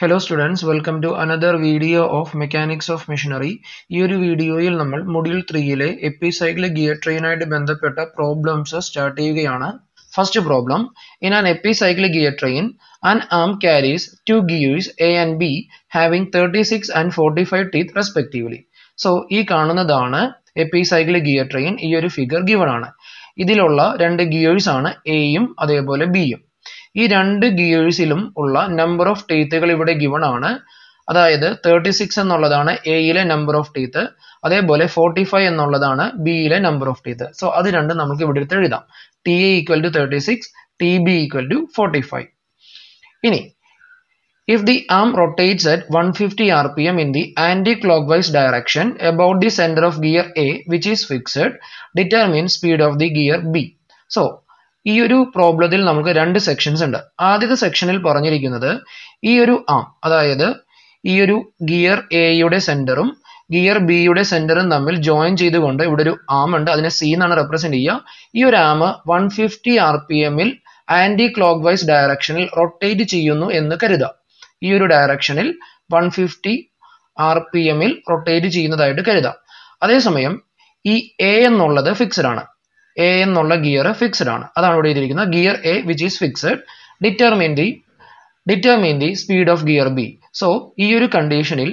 hello students welcome to another video of mechanics of machinery ഈ ഒരു വീഡിയോയിൽ നമ്മൾ മൊഡ്യൂൾ ത്രീയിലെ എപ്പിസൈക്ലിക് ഗിയർ ട്രെയിനായിട്ട് ബന്ധപ്പെട്ട പ്രോബ്ലംസ് സ്റ്റാർട്ട് ചെയ്യുകയാണ് first problem in an epicyclic gear train an arm carries two gears A and B having thirty six and forty five teeth respectively so ഈ കാണുന്നതാണ് എപ്പിസൈക്ലിക് ഗിയർ ട്രെയിൻ ഈ ഒരു figure given ആണ് ഇതിലുള്ള രണ്ട് gears ആണ് എയും അതേപോലെ ബിയും ഈ രണ്ട് ഗിയേഴ്സിലും ഉള്ള നമ്പർ ഓഫ് ടീത്തുകൾ ഇവിടെ ഗിവൺ ആണ് അതായത് തേർട്ടി സിക്സ് എന്നുള്ളതാണ് എയിലെ നമ്പർ ഓഫ് ടീത്ത് അതേപോലെ ഫോർട്ടി ഫൈവ് എന്നുള്ളതാണ് ബിയിലെ നമ്പർ ഓഫ് ടീത്ത് സോ അത് രണ്ടും നമുക്ക് ഇവിടെ എടുത്ത് എഴുതാം T A equal to thirty six T B equal to forty five ഇനി at one fifty R P 150 rpm the clock vice direction about the centre of gear A which is fixed, determine speed of the gear B so ഈ ഒരു പ്രോബ്ലത്തിൽ നമുക്ക് രണ്ട് sections ഉണ്ട് ആദ്യത്തെ സെക്ഷനിൽ പറഞ്ഞിരിക്കുന്നത് ഈ ഒരു ആ അതായത് ഈ ഒരു ഗിയർ എയുടെ സെന്ററും ഗിയർ ബിയുടെ സെന്ററും തമ്മിൽ ജോയിൻ ചെയ്തുകൊണ്ട് ഇവിടെ ഒരു ആം ഉണ്ട് അതിനെ സി എന്നാണ് റെപ്രസെന്റ് ചെയ്യുക ഈ ഒരു arm one fifty R P എമ്മിൽ ആന്റി ക്ലോക്ക് വൈസ് ഡയറക്ഷനിൽ റൊട്ടേറ്റ് ചെയ്യുന്നു എന്ന് കരുതുക ഈ ഒരു ഡയറക്ഷനിൽ വൺ ഫിഫ്റ്റി ആർ പി എമ്മിൽ റൊട്ടേറ്റ് ചെയ്യുന്നതായിട്ട് കരുതാം അതേസമയം ഈ എ എന്നുള്ളത് ഫിക്സഡ് ആണ് എ എന്നുള്ള ഗിയർ ഫിക്സഡ് ആണ് അതാണ് ഇവിടെ എഴുതിയിരിക്കുന്നത് gear A which is fixed determine the determine the speed of gear B so ഈ ഒരു കണ്ടീഷനിൽ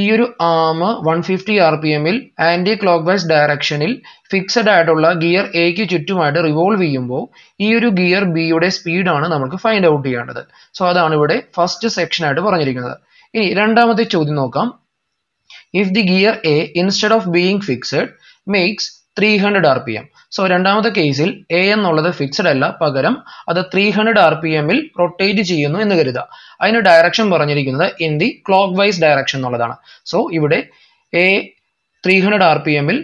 ഈ ഒരു arm one fifty R P എമ്മിൽ ആൻറ്റി ക്ലോക്ക് വൈസ് ഡയറക്ഷനിൽ ഫിക്സഡ് ആയിട്ടുള്ള ഗിയർ എക്ക് ചുറ്റുമായിട്ട് റിവോൾവ് ചെയ്യുമ്പോൾ ഈ ഒരു ഗിയർ ബിയുടെ സ്പീഡാണ് നമുക്ക് ഫൈൻഡ് ഔട്ട് ചെയ്യേണ്ടത് സോ അതാണ് ഇവിടെ ഫസ്റ്റ് സെക്ഷൻ ആയിട്ട് പറഞ്ഞിരിക്കുന്നത് ഇനി രണ്ടാമത്തെ ചോദ്യം നോക്കാം if the gear A instead of being fixed makes three hundred R P M so രണ്ടാമത്തെ കേസിൽ എ എന്നുള്ളത് ഫിക്സഡ് അല്ല പകരം അത് ത്രീ ഹൺഡ്രഡ് ആർ പി എമ്മിൽ റൊട്ടേറ്റ് ചെയ്യുന്നു എന്ന് കരുതുക അതിന് ഡയറക്ഷൻ പറഞ്ഞിരിക്കുന്നത് in the clock vice direction എന്നുള്ളതാണ് സോ ഇവിടെ A three hundred R P എമ്മിൽ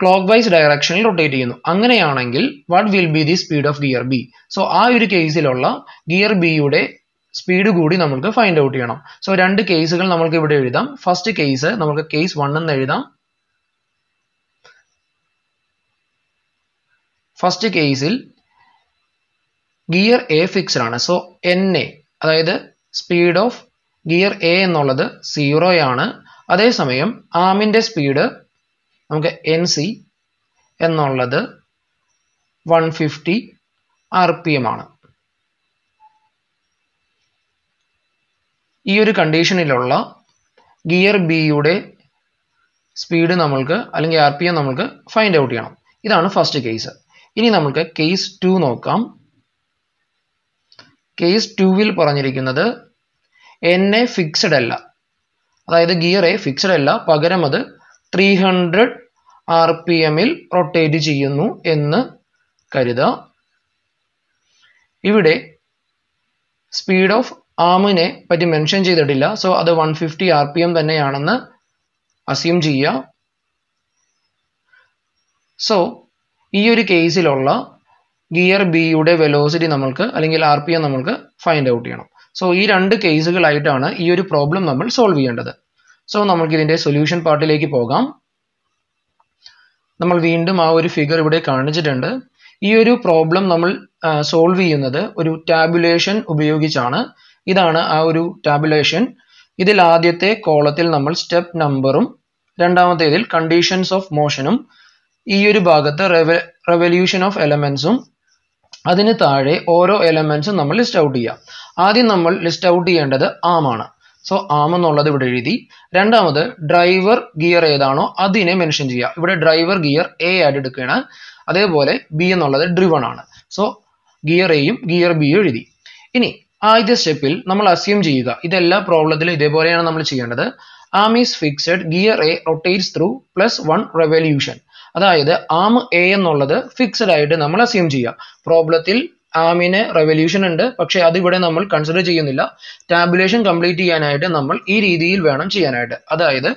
ക്ലോക്ക് വൈസ് ഡയറക്ഷനിൽ റൊട്ടേറ്റ് ചെയ്യുന്നു അങ്ങനെയാണെങ്കിൽ what will be the speed of gear B so ആ ഒരു കേസിലുള്ള ഗിയർ ബിയുടെ സ്പീഡ് കൂടി നമുക്ക് ഫൈൻഡ് ഔട്ട് ചെയ്യണം സോ രണ്ട് കേസുകൾ നമ്മൾക്ക് ഇവിടെ എഴുതാം ഫസ്റ്റ് കേസ് നമുക്ക് കേസ് വൺ എന്ന് എഴുതാം ഫസ്റ്റ് കേസിൽ ഗിയർ എ ഫിക്സ്ഡ് ആണ് സോ എൻ എ അതായത് സ്പീഡ് ഓഫ് ഗിയർ എ എന്നുള്ളത് സീറോയാണ് അതേസമയം ആമിൻ്റെ സ്പീഡ് നമുക്ക് എൻ സി എന്നുള്ളത് one fifty R P M ആണ് ഈ ഒരു കണ്ടീഷനിലുള്ള ഗിയർ ബിയുടെ സ്പീഡ് നമ്മൾക്ക് അല്ലെങ്കിൽ ആർ പി എം നമ്മൾക്ക് ഫൈൻഡ് ഔട്ട് ചെയ്യണം ഇതാണ് ഫസ്റ്റ് കേസ് ഇനി നമുക്ക് കേസ് ടു നോക്കാം കേസ് ടുവിൽ പറഞ്ഞിരിക്കുന്നത് എൻ എ ഫിക്സഡ് അല്ല അതായത് ഗിയർ എ ഫിക്സഡ് അല്ല പകരം അത് ത്രീ ഹൺഡ്രഡ് ആർ പി എമ്മിൽ റൊട്ടേറ്റ് ചെയ്യുന്നു എന്ന് കരുത ഇവിടെ സ്പീഡ് ഓഫ് ആമിനെ പറ്റി മെൻഷൻ ചെയ്തിട്ടില്ല സോ അത് one fifty R P M തന്നെയാണെന്ന് അസ്യൂം ചെയ്യുക സോ ഈ ഒരു കേസിലുള്ള ഗിയർ ബിയുടെ വെലോസിറ്റി നമ്മൾക്ക് അല്ലെങ്കിൽ ആർ പി എം നമ്മൾക്ക് ഫൈൻഡ് ഔട്ട് ചെയ്യണം സോ ഈ രണ്ട് കേസുകളായിട്ടാണ് ഈ ഒരു പ്രോബ്ലം നമ്മൾ സോൾവ് ചെയ്യേണ്ടത് സോ നമുക്ക് ഇതിന്റെ സൊല്യൂഷൻ പാർട്ടിലേക്ക് പോകാം നമ്മൾ വീണ്ടും ആ ഒരു ഫിഗർ ഇവിടെ കാണിച്ചിട്ടുണ്ട് ഈ ഒരു പ്രോബ്ലം നമ്മൾ സോൾവ് ചെയ്യുന്നത് ഒരു ടാബുലേഷൻ ഉപയോഗിച്ചാണ് ഇതാണ് ആ ഒരു ടാബുലേഷൻ ഇതിൽ ആദ്യത്തെ കോളത്തിൽ നമ്മൾ സ്റ്റെപ്പ് നമ്പറും രണ്ടാമത്തേതിൽ കണ്ടീഷൻസ് ഓഫ് മോഷനും ഈയൊരു ഭാഗത്ത് റെവല്യൂഷൻ ഓഫ് എലമെന്റ്സും അതിന് താഴെ ഓരോ എലമെന്റ്സും നമ്മൾ ലിസ്റ്റ് ഔട്ട് ചെയ്യാം ആദ്യം നമ്മൾ ലിസ്റ്റ് ഔട്ട് ചെയ്യേണ്ടത് ആമാണ് സോ ആം എന്നുള്ളത് ഇവിടെ എഴുതി രണ്ടാമത് ഡ്രൈവർ ഗിയർ ഏതാണോ അതിനെ മെൻഷൻ ചെയ്യുക ഇവിടെ ഡ്രൈവർ ഗിയർ എ ആയിട്ട് എടുക്കുകയാണ് അതേപോലെ ബി എന്നുള്ളത് ഡ്രിവൺ ആണ് സോ ഗിയർ എയും ഗിയർ ബിയും എഴുതി ഇനി ആദ്യ സ്റ്റെപ്പിൽ നമ്മൾ അസ്യൂം ചെയ്യുക ഇതെല്ലാ പ്രോബ്ലത്തിലും ഇതേപോലെയാണ് നമ്മൾ ചെയ്യേണ്ടത് arm is fixed gear A rotates through plus one revolution അതായത് ആം എ എന്നുള്ളത് ഫിക്സഡ് ആയിട്ട് നമ്മൾ അസ്യൂം ചെയ്യുക പ്രോബ്ലത്തിൽ ആമിന് റെവല്യൂഷൻ ഉണ്ട് പക്ഷേ അതിവിടെ നമ്മൾ കൺസിഡർ ചെയ്യുന്നില്ല ടാബുലേഷൻ കംപ്ലീറ്റ് ചെയ്യാനായിട്ട് നമ്മൾ ഈ രീതിയിൽ വേണം ചെയ്യാനായിട്ട് അതായത്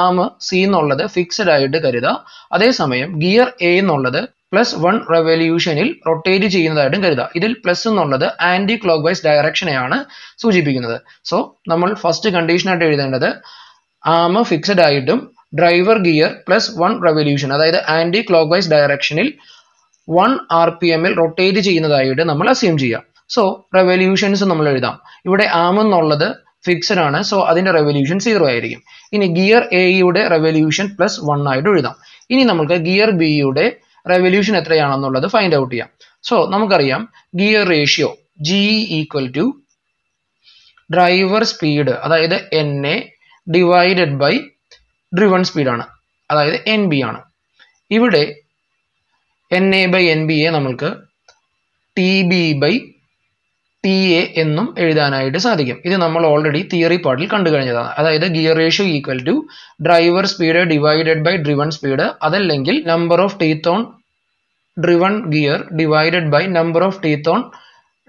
ആം സി എന്നുള്ളത് ഫിക്സഡ് ആയിട്ട് കരുതുക അതേസമയം ഗിയർ എ എന്നുള്ളത് പ്ലസ് വൺ റെവല്യൂഷനിൽ റൊട്ടേറ്റ് ചെയ്യുന്നതായിട്ടും കരുതുക ഇതിൽ പ്ലസ് എന്നുള്ളത് ആന്റി ക്ലോക്ക് വൈസ് ഡയറക്ഷനെയാണ് സൂചിപ്പിക്കുന്നത് സോ നമ്മൾ ഫസ്റ്റ് കണ്ടീഷനായിട്ട് എഴുതേണ്ടത് ആം ഫിക്സഡ് ആയിട്ടും driver gear plus one revolution അതായത് ആന്റി ക്ലോക്ക് വൈസ് ഡയറക്ഷനിൽ വൺ ആർ പി എമ്മിൽ റൊട്ടേറ്റ് ചെയ്യുന്നതായിട്ട് നമ്മൾ അസ്യൂം ചെയ്യാം സോ റെവല്യൂഷൻസ് നമ്മൾ എഴുതാം ഇവിടെ ആം എന്നുള്ളത് ഫിക്സഡ് ആണ് സോ അതിന്റെ റെവല്യൂഷൻ സീറോ ആയിരിക്കും ഇനി ഗിയർ എയുടെ റെവല്യൂഷൻ പ്ലസ് വൺ ആയിട്ട് എഴുതാം ഇനി നമുക്ക് ഗിയർ ബിയുടെ റെവല്യൂഷൻ എത്രയാണെന്നുള്ളത് ഫൈൻഡ് ഔട്ട് ചെയ്യാം സോ നമുക്കറിയാം gear ratio G equal to driver speed അതായത് N A divided by driven സ്പീഡാണ് അതായത് എൻ ബി ആണ് ഇവിടെ N A by N A നമ്മൾക്ക് T B by T A എന്നും എഴുതാനായിട്ട് സാധിക്കും ഇത് നമ്മൾ ഓൾറെഡി തിയറി പാർട്ടിൽ കണ്ടു കഴിഞ്ഞതാണ് അതായത് gear ratio equal to driver speed divided by driven speed അതല്ലെങ്കിൽ number of teeth on driven gear divided by number of teeth on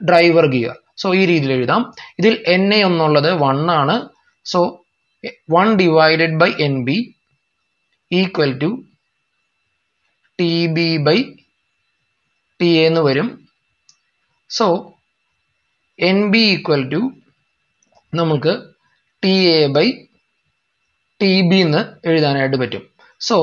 driver gear so ഈ രീതിയിൽ എഴുതാം ഇതിൽ എൻ എ എന്നുള്ളത് വൺ ആണ് so 1 divided by NB equal to T B by T എന്ന് വരും so N B equal to നമുക്ക് T A by T B എന്ന് എഴുതാനായിട്ട് പറ്റും സോ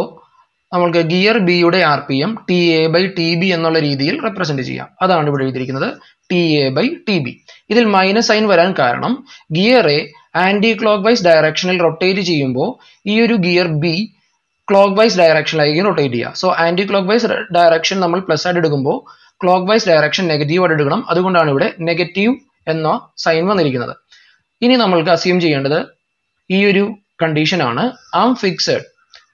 നമ്മൾക്ക് ഗിയർ ബിയുടെ R P M T A by T B എന്നുള്ള രീതിയിൽ റെപ്രസെൻറ്റ് ചെയ്യാം അതാണ് ഇവിടെ എഴുതിയിരിക്കുന്നത് T A by T B ഇതിൽ മൈനസ് സൈൻ വരാൻ കാരണം ഗിയറെ ആൻറ്റി ക്ലോക്ക് വൈസ് ഡയറക്ഷനിൽ റൊട്ടേറ്റ് ചെയ്യുമ്പോൾ ഈ ഒരു ഗിയർ ബി ക്ലോക്ക് വൈസ് ഡയറക്ഷനിലായിരിക്കും റൊട്ടേറ്റ് ചെയ്യുക so clock vice direction നമ്മൾ പ്ലസ് ആയിട്ട് എടുക്കുമ്പോൾ ക്ലോക്ക് വൈസ് ഡയറക്ഷൻ നെഗറ്റീവ് ആയിട്ട് എടുക്കണം അതുകൊണ്ടാണ് ഇവിടെ നെഗറ്റീവ് എന്ന സൈൻ വന്നിരിക്കുന്നത് ഇനി നമ്മൾക്ക് അസ്യൂം ചെയ്യേണ്ടത് ഈ ഒരു കണ്ടീഷൻ ആണ് arm fixed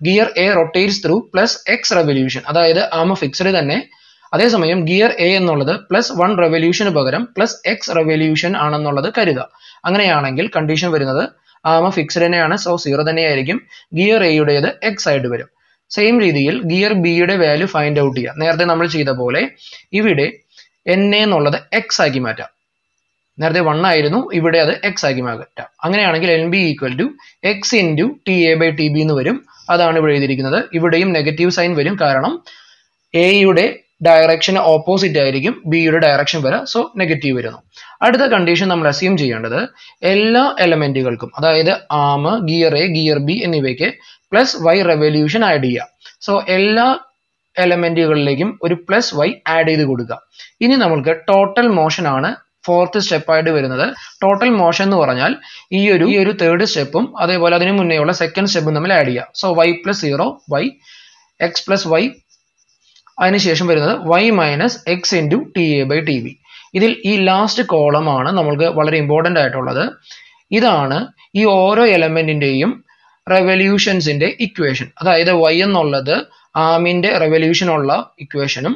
gear A rotates through plus X revolution അതായത് ആം ഫിക്സഡ് തന്നെ അതേസമയം ഗിയർ എ എന്നുള്ളത് പ്ലസ് വൺ റെവല്യൂഷന് പകരം പ്ലസ് എക്സ് റെവല്യൂഷൻ ആണെന്നുള്ളത് കരുതുക അങ്ങനെയാണെങ്കിൽ കണ്ടീഷൻ വരുന്നത് ആമ ഫിക്സ്ഡ് തന്നെയാണ് സോ സീറോ തന്നെയായിരിക്കും ഗിയർ എയുടേത് എക്സ് ആയിട്ട് വരും സെയിം രീതിയിൽ ഗിയർ ബിയുടെ വാല്യൂ ഫൈൻഡ് ഔട്ട് ചെയ്യുക നേരത്തെ നമ്മൾ ചെയ്ത പോലെ ഇവിടെ എൻ എന്നുള്ളത് എക്സ് ആക്കി മാറ്റാം നേരത്തെ വൺ ആയിരുന്നു ഇവിടെ അത് എക്സ് ആക്കി മാറ്റാം അങ്ങനെയാണെങ്കിൽ N B equal to X into T A by T B എന്ന് വരും അതാണ് ഇവിടെ എഴുതിയിരിക്കുന്നത് ഇവിടെയും നെഗറ്റീവ് സൈൻ വരും കാരണം എയുടെ ഡയറക്ഷന് ഓപ്പോസിറ്റ് ആയിരിക്കും ബിയുടെ ഡയറക്ഷൻ വരെ സോ നെഗറ്റീവ് വരുന്നു അടുത്ത കണ്ടീഷൻ നമ്മൾ അസ്യൂം ചെയ്യേണ്ടത് എല്ലാ എലമെന്റുകൾക്കും അതായത് arm gear A gear B എന്നിവയ്ക്ക് പ്ലസ് വൈ റെവല്യൂഷൻ ആഡ് ചെയ്യുക സോ എല്ലാ എലമെന്റുകളിലേക്കും ഒരു പ്ലസ് വൈ ആഡ് ചെയ്ത് കൊടുക്കുക ഇനി നമ്മൾക്ക് ടോട്ടൽ മോഷൻ ആണ് ഫോർത്ത് സ്റ്റെപ്പായിട്ട് വരുന്നത് ടോട്ടൽ മോഷൻ എന്ന് പറഞ്ഞാൽ ഈ ഒരു ഈ ഒരു തേർഡ് സ്റ്റെപ്പും അതേപോലെ അതിന് ഉള്ള സെക്കൻഡ് സ്റ്റെപ്പും തമ്മിൽ ആഡ് ചെയ്യുക so Y plus zero Y X plus Y അതിനുശേഷം വരുന്നത് Y minus X into T A by T B ഇതിൽ ഈ ലാസ്റ്റ് കോളമാണ് നമ്മൾക്ക് വളരെ ഇമ്പോർട്ടൻ്റ് ആയിട്ടുള്ളത് ഇതാണ് ഈ ഓരോ എലമെൻറ്റിൻ്റെയും റെവല്യൂഷൻസിൻ്റെ ഇക്വേഷൻ അതായത് വൈ എന്നുള്ളത് ആമിൻ്റെ റെവല്യൂഷനുള്ള ഇക്വേഷനും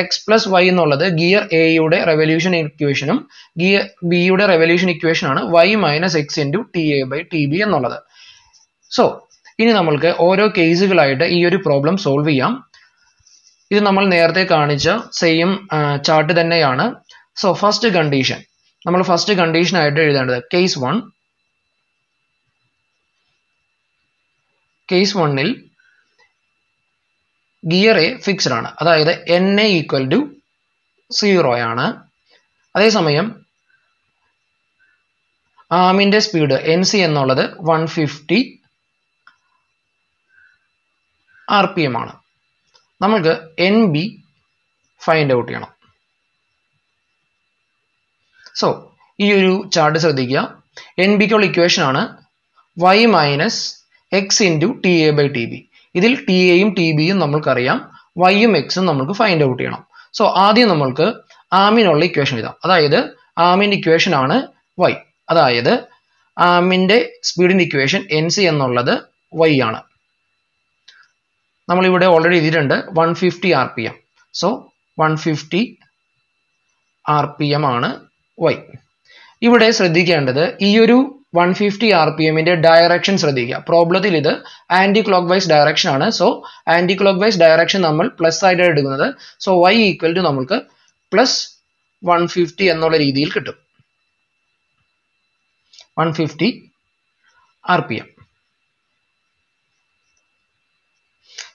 എക്സ് പ്ലസ് വൈ എന്നുള്ളത് ഗിയർ എയുടെ റെവല്യൂഷൻ ഇക്വേഷനും ഗിയർ ബിയുടെ റെവല്യൂഷൻ ഇക്വേഷനാണ് Y minus X into T A by T B എന്നുള്ളത് സോ ഇനി നമ്മൾക്ക് ഓരോ കേസുകളായിട്ട് ഈ ഒരു പ്രോബ്ലം സോൾവ് ചെയ്യാം ഇത് നമ്മൾ നേരത്തെ കാണിച്ച സെയിം ചാർട്ട് തന്നെയാണ് സോ ഫസ്റ്റ് കണ്ടീഷൻ നമ്മൾ ഫസ്റ്റ് കണ്ടീഷൻ ആയിട്ട് എഴുതേണ്ടത് കേസ് വൺ കേസ് വണ്ണിൽ ഗിയർ എ ഫിക്സ്ഡ് ആണ് അതായത് എൻ എ ഈക്വൽ ടു സീറോയാണ് അതേസമയം ആമിൻ്റെ സ്പീഡ് എൻ സി എന്നുള്ളത് one fifty R P M ആണ് നമ്മൾക്ക് എൻ ബി ഫൈൻഡ് ഔട്ട് ചെയ്യണം സോ ഈ ഒരു ചാർട്ട് ശ്രദ്ധിക്കുക എൻ ബിക്കുള്ള ഇക്വേഷൻ ആണ് Y minus X into T A by T B ഇതിൽ ടി എയും ടി ബിയും നമ്മൾക്കറിയാം വൈയും എക്സും നമുക്ക് ഫൈൻഡ് ഔട്ട് ചെയ്യണം സോ ആദ്യം നമ്മൾക്ക് ആമിനുള്ള ഇക്വേഷൻ എഴുതാം അതായത് ആമിൻ്റെ ഇക്വേഷൻ ആണ് വൈ അതായത് ആമിൻ്റെ സ്പീഡിൻ്റെ ഇക്വേഷൻ എൻ സി എന്നുള്ളത് വൈ ആണ് നമ്മളിവിടെ ഓൾറെഡി എഴുതിയിട്ടുണ്ട് one fifty R P M so one fifty R P M ആണ് വൈ ഇവിടെ ശ്രദ്ധിക്കേണ്ടത് ഈ ഒരു വൺ ഫിഫ്റ്റി ആർ പി എമ്മിന്റെ ഡയറക്ഷൻ ശ്രദ്ധിക്കുക പ്രോബ്ലത്തിൽ ഇത് ആന്റി ക്ലോക്ക് വൈസ് ഡയറക്ഷൻ ആണ് so clock vice direction നമ്മൾ പ്ലസ് ആയിട്ട് എടുക്കുന്നത് സോ വൈ ഈക്വൽ ടു നമുക്ക് പ്ലസ് വൺ ഫിഫ്റ്റി എന്നുള്ള രീതിയിൽ കിട്ടും one fifty R P M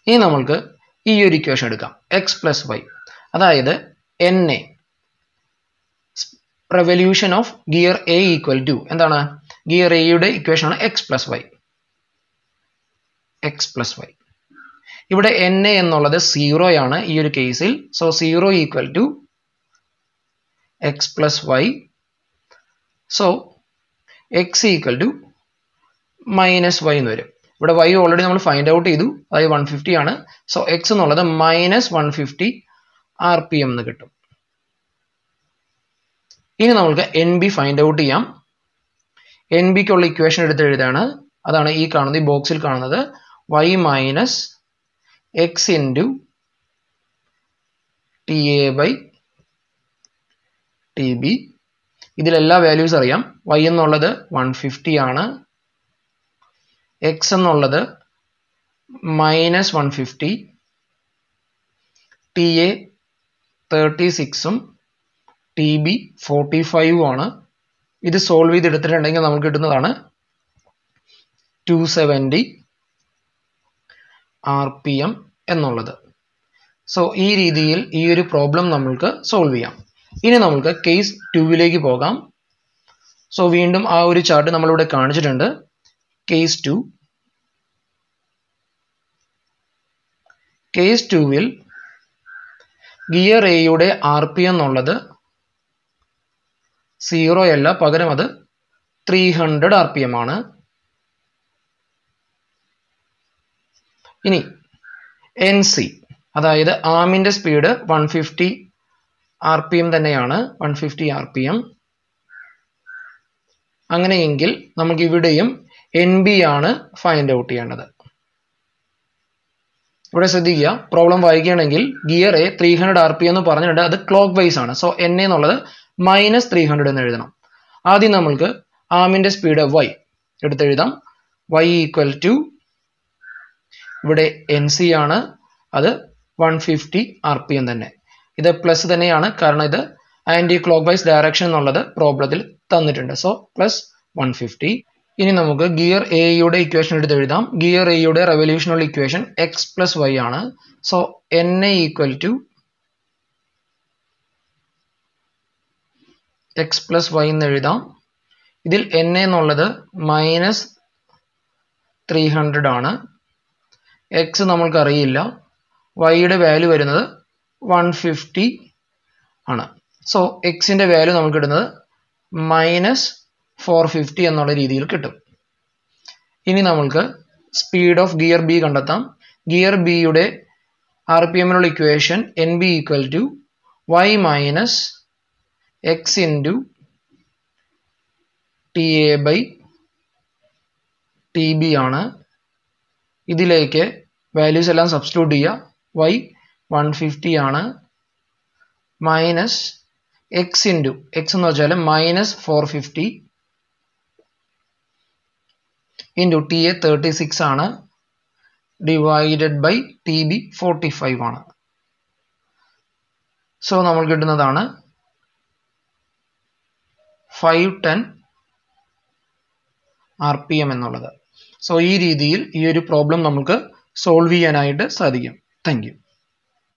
ഇനി നമ്മൾക്ക് ഈ ഒരു ഇക്വേഷൻ എടുക്കാം എക്സ് പ്ലസ് വൈ അതായത് N A revolution of gear A equal to എന്താണ് ഗിയർ എയുടെ ഇക്വേഷൻ ആണ് X plus Y X plus Y ഇവിടെ എൻ എ എന്നുള്ളത് സീറോ ആണ് ഈ ഒരു കേസിൽ so zero equal to X plus Y so X equal to minus Y എന്ന് വരും ഇവിടെ വൈ ഓൾറെഡി നമ്മൾ ഫൈൻഡ് ഔട്ട് ചെയ്തു അതായത് വൺ ഫിഫ്റ്റി ആണ് സോ എക്സ് എന്നുള്ളത് minus one fifty R P M എന്ന് കിട്ടും ഇനി നമ്മൾക്ക് എൻ ബി ഫൈൻഡ് ഔട്ട് ചെയ്യാം എൻ ബിക്കുള്ള ഇക്വേഷൻ എടുത്ത് എഴുതാണ് അതാണ് ഈ കാണുന്നത് ഈ ബോക്സിൽ കാണുന്നത് Y minus X into T A by T B ഇതിലെല്ലാ വാല്യൂസ് അറിയാം വൈ എന്നുള്ളത് വൺ ഫിഫ്റ്റി ആണ് എക്സ് എന്നുള്ളത് minus one fifty T A thirty സിക്സും ടി ബി ഫോർട്ടി ഫൈവും ആണ് ഇത് സോൾവ് എടുത്തിട്ടുണ്ടെങ്കിൽ നമുക്ക് കിട്ടുന്നതാണ് two seventy R P M എന്നുള്ളത് സോ ഈ രീതിയിൽ ഈ ഒരു പ്രോബ്ലം നമ്മൾക്ക് സോൾവ് ചെയ്യാം ഇനി നമുക്ക് കേസ് ടുവിലേക്ക് പോകാം സോ വീണ്ടും ആ ഒരു ചാർട്ട് നമ്മളിവിടെ കാണിച്ചിട്ടുണ്ട് കേസ് ടു കേസ് ടുവിൽ ഗിയർ എയുടെ ആർ പി എന്നുള്ളത് സീറോ അല്ല പകരം അത് three hundred R P M ആണ് ഇനി എൻ സി അതായത് ആമിൻ്റെ speed one fifty R P M തന്നെയാണ് one fifty R P M അങ്ങനെയെങ്കിൽ നമുക്ക് ഇവിടെയും എൻ ബി ആണ് ഫൈൻഡ് ഔട്ട് ചെയ്യേണ്ടത് ഇവിടെ ശ്രദ്ധിക്കുക പ്രോബ്ലം വായിക്കുകയാണെങ്കിൽ gear A three hundred R P എന്ന് പറഞ്ഞിട്ടുണ്ട് അത് ക്ലോക്ക് വൈസ് ആണ് സോ എൻ എന്നുള്ളത് മൈനസ് ത്രീ ഹൺഡ്രഡ് എന്ന് എഴുതണം ആദ്യം നമ്മൾക്ക് ആമിന്റെ സ്പീഡ് വൈ എടുത്തെഴുതാം വൈ ഈക്വൽ ടു ഇവിടെ എൻ സി ആണ് അത് one fifty R P M തന്നെ ഇത് പ്ലസ് തന്നെയാണ് കാരണം ഇത് ആന്റി ക്ലോക്ക് വൈസ് ഡയറക്ഷൻ എന്നുള്ളത് പ്രോബ്ലത്തിൽ തന്നിട്ടുണ്ട് സോ പ്ലസ് വൺ ഫിഫ്റ്റി ഇനി നമുക്ക് ഗിയർ എ യുടെ ഇക്വേഷൻ എടുത്ത് എഴുതാം ഗിയർ എ യുടെ revolutional equation X plus Y ആണ് so N A equal to X plus Y എന്ന് എഴുതാം ഇതിൽ എൻ എന്നുള്ളത് മൈനസ് ത്രീ ഹൺഡ്രഡ് ആണ് എക്സ് നമ്മൾക്കറിയില്ല വൈയുടെ വാല്യൂ വരുന്നത് വൺ ഫിഫ്റ്റി ആണ് സോ എക്സിൻ്റെ വാല്യൂ നമുക്ക് കിട്ടുന്നത് മൈനസ് ഫോർ ഫിഫ്റ്റി എന്നുള്ള രീതിയിൽ കിട്ടും ഇനി നമ്മൾക്ക് സ്പീഡ് ഓഫ് ഗിയർ ബി കണ്ടെത്താം ഗിയർ ബിയുടെ ആർ പി എമ്മിലുള്ള equation N B equal to Y minus X into T A by T B ആണ് ഇതിലേക്ക് വാല്യൂസ് എല്ലാം സബ്സ്റ്റിറ്റ്യൂട്ട് ചെയ്യുക വൈ വൺ ഫിഫ്റ്റി ആണ് മൈനസ് എക്സ് ഇൻറ്റു എക്സ് എന്ന് വെച്ചാൽ minus four fifty into T A thirty six ആണ് divided by T B forty five ആണ് so നമ്മൾ കിട്ടുന്നതാണ് five ten R P M എന്നുള്ളത് സോ ഈ രീതിയിൽ ഈ ഒരു പ്രോബ്ലം നമുക്ക് സോൾവ് ചെയ്യാനായിട്ട് സാധിക്കും താങ്ക്